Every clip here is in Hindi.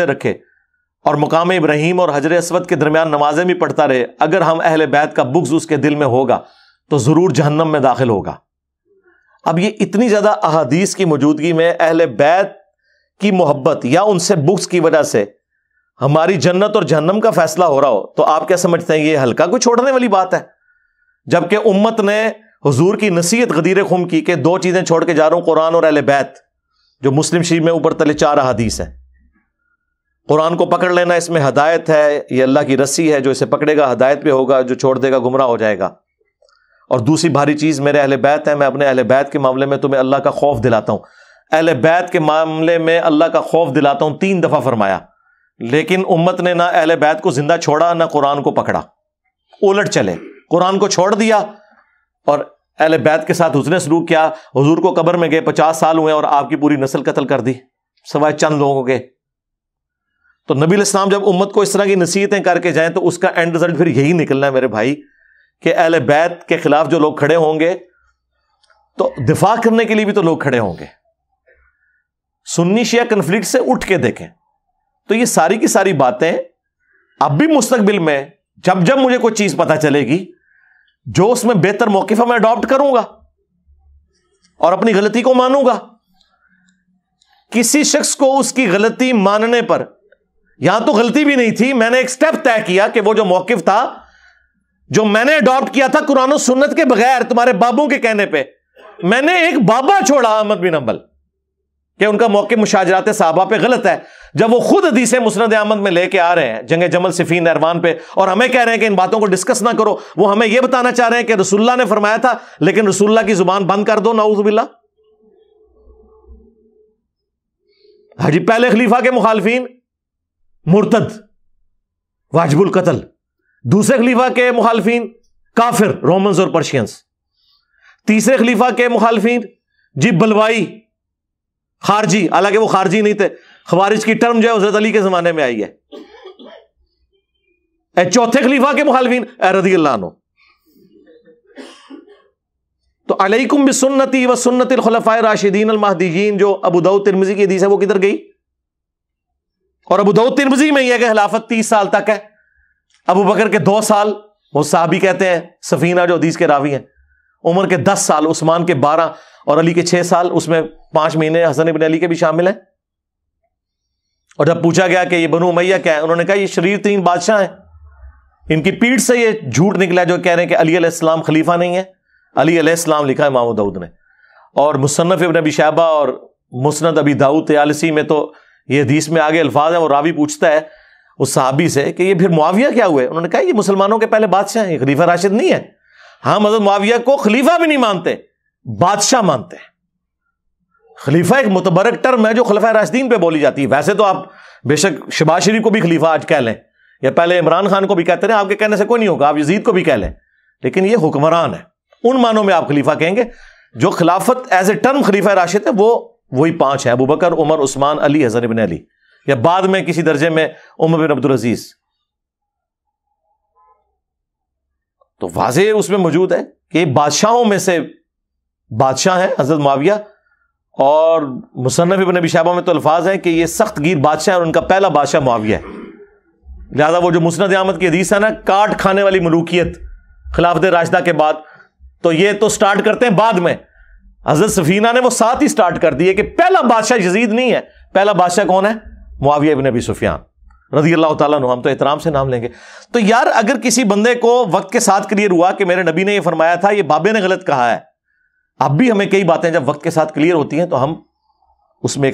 रखे और मुकाम इब्राहिम और हजर असवद के दरमियान नमाजें भी पढ़ता रहे अगर हम अहल बैत का बुग्ज उसके दिल में होगा तो ज़रूर जहन्नम में दाखिल होगा अब ये इतनी ज़्यादा अहादीस की मौजूदगी में अहल बैत की मोहब्बत या उनसे बुग्स की वजह से हमारी जन्नत और जहन्नम का फैसला हो रहा हो तो आप क्या समझते हैं ये हल्का कोई छोड़ने वाली बात है जबकि उम्मत ने हजूर की नसीहत गदीर खुम की कि दो चीज़ें छोड़ के जा रहा हूँ कुरान और अहल बैत जो मुस्लिम शरीफ में ऊपर तले चार अहादीस हैं कुरान को पकड़ लेना इसमें हदायत है ये अल्लाह की रस्सी है जो इसे पकड़ेगा हदायत पे होगा जो छोड़ देगा गुमराह हो जाएगा और दूसरी भारी चीज़ मेरे अहल बैत है मैं अपने अहले बैत के मामले में तुम्हें अल्लाह का खौफ दिलाता हूँ अहल बैत के मामले में अल्लाह का खौफ दिलाता हूँ तीन दफ़ा फरमाया लेकिन उम्मत ने ना अहल बैत को ज़िंदा छोड़ा ना कुरान को पकड़ा उलट चले कुरान को छोड़ दिया और अहल बैत के साथ उसने सलूक किया हजूर को कब्र में गए पचास साल हुए और आपकी पूरी नस्ल कत्ल कर दी सवाए चंद लोगों के तो नबी इस्लाम जब उम्मत को इस तरह की नसीहतें करके जाएं तो उसका एंड रिजल्ट फिर यही निकलना है मेरे भाई कि अहल बैत के खिलाफ जो लोग खड़े होंगे तो दिफा करने के लिए भी तो लोग खड़े होंगे सुन्नी शिया कन्फ्लिक्ट से उठ के देखें तो ये सारी की सारी बातें अब भी मुस्तबिल में जब जब मुझे कोई चीज पता चलेगी जो उसमें बेहतर मौके मैं अडॉप्ट करूंगा और अपनी गलती को मानूंगा किसी शख्स को उसकी गलती मानने पर यहां तो गलती भी नहीं थी मैंने एक स्टेप तय किया कि वो जो मौकफ था जो मैंने अडॉप्ट किया था कुरान सुन्नत के बगैर तुम्हारे बाबों के कहने पे मैंने एक बाबा छोड़ा अहमद बिन अम्बल कि उनका मौके मुशाजरात साहबा पे गलत है जब वो खुद हदीसें मुसरद अहमद में लेके आ रहे हैं जंग जमल सिफीन अरवान पे और हमें कह रहे हैं कि इन बातों को डिस्कस ना करो वो हमें यह बताना चाह रहे हैं कि रसुल्ला ने फरमाया था लेकिन रसुल्ला की जुबान बंद कर दो नाउजबिल्ला हाजी पहले खलीफा के मुखालफी मुर्तद वाजबुल कतल दूसरे खलीफा के मुखालफिन काफिर रोमन्स और पर्शियंस तीसरे खलीफा के मुखालफी जी बलवाई खारजी हालांकि वो खारजी नहीं थे खबारिज की टर्म जो है हजरत अली के जमाने में आई है चौथे खलीफा के मुखालफिन रदी अल्लाह तो अलैकुम बिसन्नति व सुन्नत खलफा राशिदीन अलमहदीन जो अबू दाऊद तिरमिजी की हदीस है वो किधर गई और अबू दाऊद तिरमजी में यह कि खिलाफत तीस साल तक है अबू बकर के दो साल वो साहबी कहते हैं सफीना जो हदीस के रावी हैं उमर के दस साल उस्मान के बारह और अली के छह साल उसमें पांच महीने हसन बिन अली के भी शामिल हैं और जब पूछा गया कि ये बनु मैया क्या है उन्होंने कहा ये शरीर तीन बादशाह हैं इनकी पीठ से ये झूठ निकला जो कह रहे हैं कि अली अलैहिस्सलाम खलीफा नहीं है अली अलैहिस्सलाम लिखा है इमाम दाऊद ने और मुसन्फ़ इबन अबी शाबा और मुसनद अबी दाऊद तयालसी में तो ये हदीस में आगे अल्फाज है और रावी पूछता है उस साहबी से कि ये फिर मुआविया क्या हुए उन्होंने कहा ये मुसलमानों के पहले बादशाह हैं खलीफा राशिद नहीं है हम हाँ, हजरत मुआविया को खलीफा भी नहीं मानते बादशाह मानते हैं खलीफा एक मुतबरक टर्म है जो खलीफा राशदीन पर बोली जाती है वैसे तो आप बेशक शबाज शरीफ को भी खलीफा आज कह लें या पहले इमरान खान को भी कहते रहे आपके कहने से कोई नहीं होगा आप यजीद को भी कह लें लेकिन यह हुक्मरान है उन मानों में आप खलीफा कहेंगे जो खिलाफत एज ए टर्म खलीफा राशिद है वो वही पांच है अबू बकर उमर उस्मान अली हसन बिन अली या बाद में किसी दर्जे में उमर बिन अब्दुल अजीज तो वाजे उसमें मौजूद है कि बादशाहों में से बादशाह हैं हजरत माविया और मुसनफ इबन शाहबा में तो अल्फाज हैं कि ये सख्त गिर बादशाह और उनका पहला बादशाह मुआविया है लिहाजा वो जो मुसनद आमद की हदीस है ना काट खाने वाली मलूकियत खिलाफत राशदा के बाद तो ये तो स्टार्ट करते हैं बाद में हजरत सफीना ने वो साथ ही स्टार्ट कर दिया कि पहला बादशाह यजीद नहीं है पहला बादशाह कौन है मुआविया इबन अबी सुफियान रजी अल्लाह तुम हम तो एहतराम से नाम लेंगे तो यार अगर किसी बंदे को वक्त के साथ क्लियर हुआ कि मेरे नबी ने यह फरमाया था ये बाबे ने गलत कहा है अब भी हमें कई बातें जब वक्त के साथ क्लियर होती हैं तो हम उसमें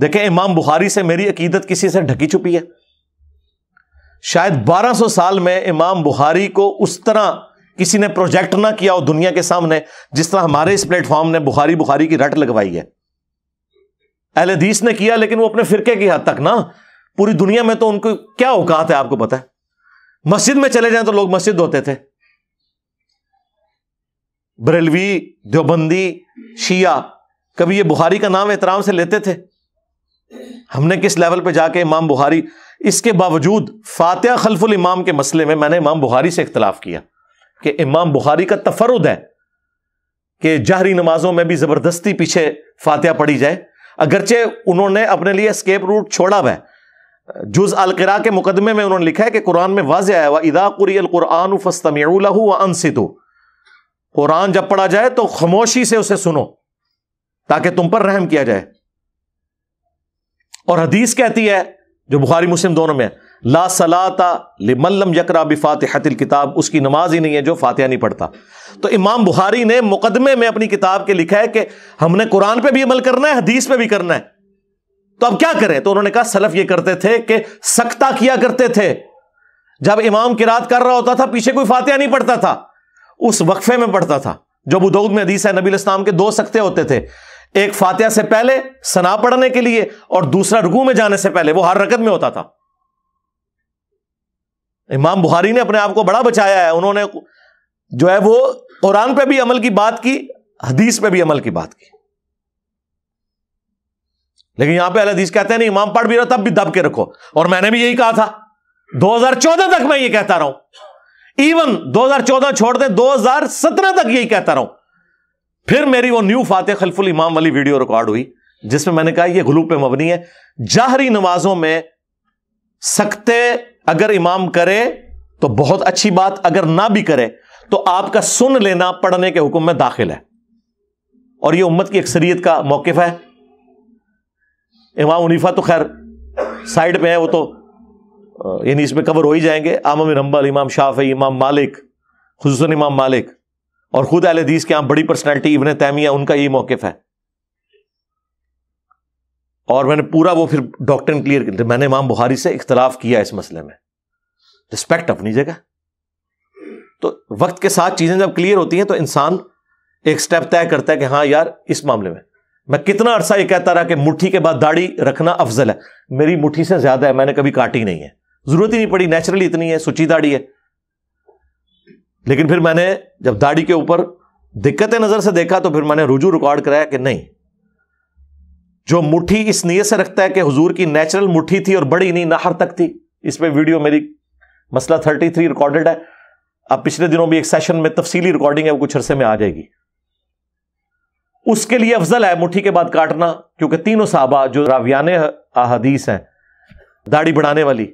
देखें इमाम बुखारी से मेरी अकीदत किसी से ढकी छुपी है शायद 1200 साल में इमाम बुखारी को उस तरह किसी ने प्रोजेक्ट ना किया हो दुनिया के सामने जिस तरह हमारे इस प्लेटफॉर्म ने बुखारी बुखारी की रट लगवाई है अहलदीस ने किया लेकिन वो अपने फिरके की हद तक ना पूरी दुनिया में तो उनको क्या औकात है आपको पता है मस्जिद में चले जाए तो लोग मस्जिद होते थे बरेलवी देवबंदी शिया कभी ये बुहारी का नाम एहतराम से लेते थे हमने किस लेवल पे जाके इमाम बुहारी इसके बावजूद फातिहा खलफुल इमाम के मसले में मैंने इमाम बुहारी से इख्तलाफ किया कि इमाम बुखारी का तफरुद है कि जहरी नमाजों में भी जबरदस्ती पीछे फातिहा पढ़ी जाए अगरचे उन्होंने अपने लिए स्केप रूट छोड़ा हुआ जुज अलकरा के मुकदमे में उन्होंने लिखा है कि कुरान में वाज आया हुआ इदा कुरी कुरान फस्तमू कुरान जब पढ़ा जाए तो खामोशी से उसे सुनो ताकि तुम पर रहम किया जाए और हदीस कहती है जो बुखारी मुस्लिम दोनों में ला सलाता लिमल्लम यकरा बिफातहतिल किताब उसकी नमाज ही नहीं है जो फातिहा नहीं पढ़ता तो इमाम बुखारी ने मुकदमे में अपनी किताब के लिखा है कि हमने कुरान पर भी अमल करना है हदीस पर भी करना है तो अब क्या करें तो उन्होंने कहा सलफ यह करते थे कि सख्ता किया करते थे जब इमाम किरात कर रहा होता था पीछे कोई फातिहा नहीं पढ़ता था उस वक्फे में पढ़ता था जो बुदौद में हदीस है नबी इस्लाम के दो सख्ते होते थे एक फातिहा से पहले सना पढ़ने के लिए और दूसरा रुकू में जाने से पहले वो हर रकत में होता था इमाम बुहारी ने अपने आप को बड़ा बचाया है उन्होंने जो है वो कुरान पे भी अमल की बात की हदीस पे भी अमल की बात की लेकिन यहां पे अल हदीस कहते हैं नहीं इमाम पढ़ भी रहो तब भी दब के रखो और मैंने भी यही कहा था 2014 तक मैं ये कहता रहा हूं इवन 2014 छोड़ दें 2017 तक यही कहता रहा हूं फिर मेरी वो न्यू फातह खलफुल इमाम वाली वीडियो रिकॉर्ड हुई जिसमें मैंने कहा यह गुलूब पे मबनी है जाहरी नमाजों में सख्ते अगर इमाम करे तो बहुत अच्छी बात अगर ना भी करे तो आपका सुन लेना पढ़ने के हुक्म में दाखिल है और यह उम्मत की अक्सरियत का मौकफ है इमाम उनीफा तो खैर साइड पे है वो तो यानी इसमें कवर हो ही जाएंगे आमम रंबल इमाम शाफी इमाम मालिक खसूस इमाम मालिक और खुद अलदीस के आम बड़ी पर्सनैलिटी इबन तैमिया उनका ये मौकफ है और मैंने पूरा वो फिर डॉक्टर क्लियर कर मैंने इमाम बुहारी से इख्तलाफ किया इस मसले में रिस्पेक्ट अपनी जगह तो वक्त के साथ चीज़ें जब क्लियर होती हैं तो इंसान एक स्टेप तय करता है कि हाँ यार इस मामले में मैं कितना अरसा ये कहता रहा कि मुट्ठी के बाद दाढ़ी रखना अफजल है मेरी मुट्ठी से ज्यादा है मैंने कभी काटी नहीं है जरूरत ही नहीं पड़ी नेचुरली इतनी है सुची दाढ़ी है लेकिन फिर मैंने जब दाढ़ी के ऊपर दिक्कतें नजर से देखा तो फिर मैंने रुजू रिकॉर्ड कराया कि नहीं जो मुट्ठी इस नीयत से रखता है कि हजूर की नेचुरल मुट्ठी थी और बड़ी नहीं नाहर तक थी इस पर वीडियो मेरी मसला थर्टी थ्री रिकॉर्डेड है अब पिछले दिनों भी एक सेशन में तफसीली रिकॉर्डिंग है वो कुछ अरसे में आ जाएगी उसके लिए अफजल है मुठ्ठी के बाद काटना क्योंकि तीनों साहबा जो रावियान अहदीस हैं दाढ़ी बढ़ाने वाली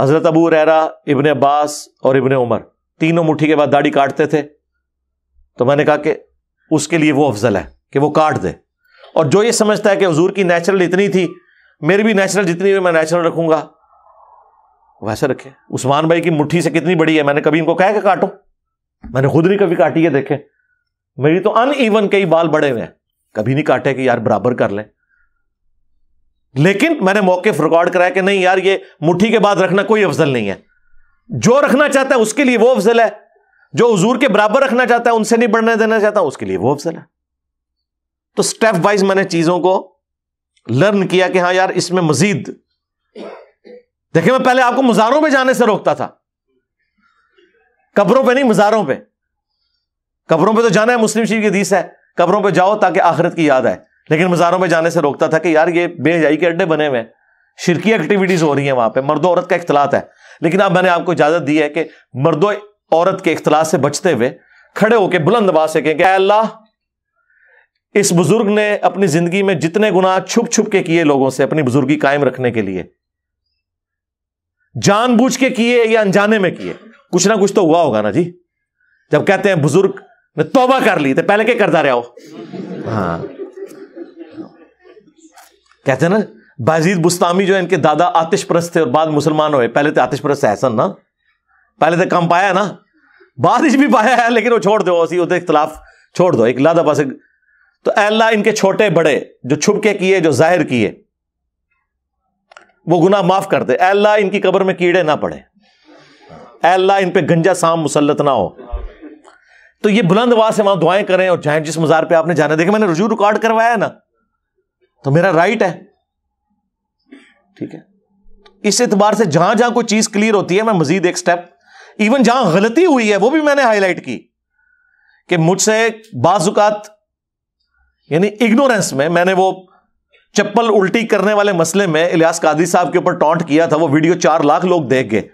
हजरत अबू रहरा इबन अब्बास और इबन उमर तीनों मुठ्ठी के बाद दाढ़ी काटते थे तो मैंने कहा कि उसके लिए वो अफजल है कि वो काट दे और जो ये समझता है कि हजूर की नेचुरल इतनी थी मेरी भी नेचुरल जितनी हुई मैं नेचुरल रखूंगा वैसे रखे उस्मान भाई की मुट्ठी से कितनी बड़ी है मैंने कभी इनको कह कि काटो मैंने खुद नहीं कभी काटी है देखे मेरी तो अन ईवन कई बाल बड़े हुए हैं कभी नहीं काटे कि यार बराबर कर लें लेकिन मैंने मौके रिकॉर्ड कराया कि नहीं यार ये मुट्ठी के बाद रखना कोई अफजल नहीं है जो रखना चाहता है उसके लिए वो अफजल है जो हजूर के बराबर रखना चाहता है उनसे नहीं बढ़ने देना चाहता उसके लिए वो अफजल है तो स्टेप वाइज मैंने चीजों को लर्न किया कि हाँ यार इसमें मजीद देखिए मैं पहले आपको मुजारों पे जाने से रोकता था कब्रों पे नहीं मज़ारों पे कब्रों पे तो जाना है मुस्लिम शरीफ की दीस है कब्रों पे जाओ ताकि आखिरत की याद आए लेकिन मज़ारों पे जाने से रोकता था कि यार ये बेहजाई के अड्डे बने हुए शिरकी एक्टिविटीज़ हो रही है वहां पर मर्दो औरत का इख्तलात है लेकिन अब मैंने आपको इजाज़त दी है कि मर्दो औरत के इख्तलात से बचते हुए खड़े होकर बुलंदबाज से कहें कि अल्लाह इस बुजुर्ग ने अपनी जिंदगी में जितने गुनाह छुप छुप के किए लोगों से अपनी बुजुर्गी कायम रखने के लिए जानबूझ के किए या अनजाने में किए कुछ ना कुछ तो हुआ होगा ना जी जब कहते हैं बुजुर्ग ने तोबा कर ली तो पहले क्या करता रहा हो हाँ कहते हैं ना बाजीद बुस्तामी जो है इनके दादा आतिश प्रस्त थे और बाद मुसलमान हुए पहले तो आतिश प्रस्त एहसन ना पहले तो कम पाया ना बारिश भी पाया है लेकिन वो छोड़ दो उसी उसे इख्तलाफ छोड़ दो एक लादा पास तो अल्लाह इनके छोटे बड़े जो छुपके किए जो जाहिर किए वो गुनाह माफ कर दे अल्लाह इनकी कब्र में कीड़े ना पड़े अल्लाह इन पे गंजा साम मुसलत ना हो तो ये बुलंद वहां से वहां दुआएं करें और जाए जिस मजार पे आपने जाना देखे मैंने रजू रिकॉर्ड करवाया ना तो मेरा राइट है ठीक है इस एतबार से जहां जहां कोई चीज क्लियर होती है मैं मजीद एक स्टेप इवन जहां गलती हुई है वो भी मैंने हाईलाइट की कि मुझसे बाजुकात यानी इग्नोरेंस में मैंने वो चप्पल उल्टी करने वाले मसले में इलियास कादरी साहब के ऊपर टॉन्ट किया था वो वीडियो चार लाख लोग देख गए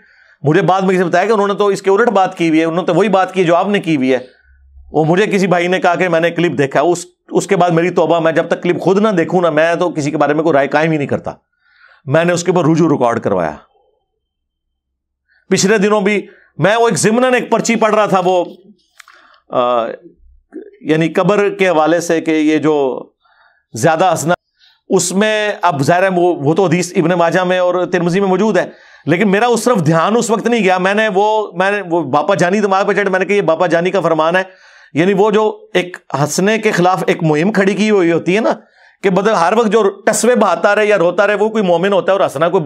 मुझे बाद में किसी बताया कि उन्होंने तो इसके उलट बात की हुई है उन्होंने तो वही बात की जो आपने की हुई है वो मुझे किसी भाई ने कहा कि मैंने क्लिप देखा उस उसके बाद मेरी तोबा मैं जब तक क्लिप खुद ना देखूं ना मैं तो किसी के बारे में कोई राय कायम ही नहीं करता मैंने उसके ऊपर रुजू रिकॉर्ड करवाया पिछले दिनों भी मैं वो एक जिमनन एक पर्ची पढ़ रहा था वो यानी कब्र के हवाले से कि ये जो ज़्यादा हंसना उसमें अब ज़ाहिर है वो वो तो हदीस इबन माजा में और तिरमजी में मौजूद है लेकिन मेरा उस तरफ ध्यान उस वक्त नहीं गया मैंने वो मैंने वो बापा जानी दिमाग पर चढ़ मैंने कहा ये बापा जानी का फरमान है यानी वो जो एक हंसने के खिलाफ एक मुहिम खड़ी की हुई होती है ना कि मतलब हर वक्त जो टसवे बहाता रहे या रोता रहे वो कोई मोमिन होता है और हंसना कोई